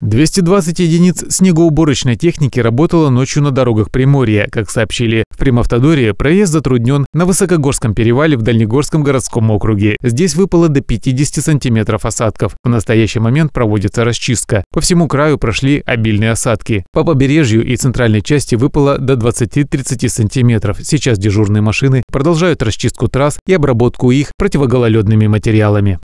220 единиц снегоуборочной техники работало ночью на дорогах Приморья. Как сообщили в Примавтодоре, проезд затруднен на Высокогорском перевале в Дальнегорском городском округе. Здесь выпало до 50 сантиметров осадков. В настоящий момент проводится расчистка. По всему краю прошли обильные осадки. По побережью и центральной части выпало до 20-30 сантиметров. Сейчас дежурные машины продолжают расчистку трасс и обработку их противогололедными материалами.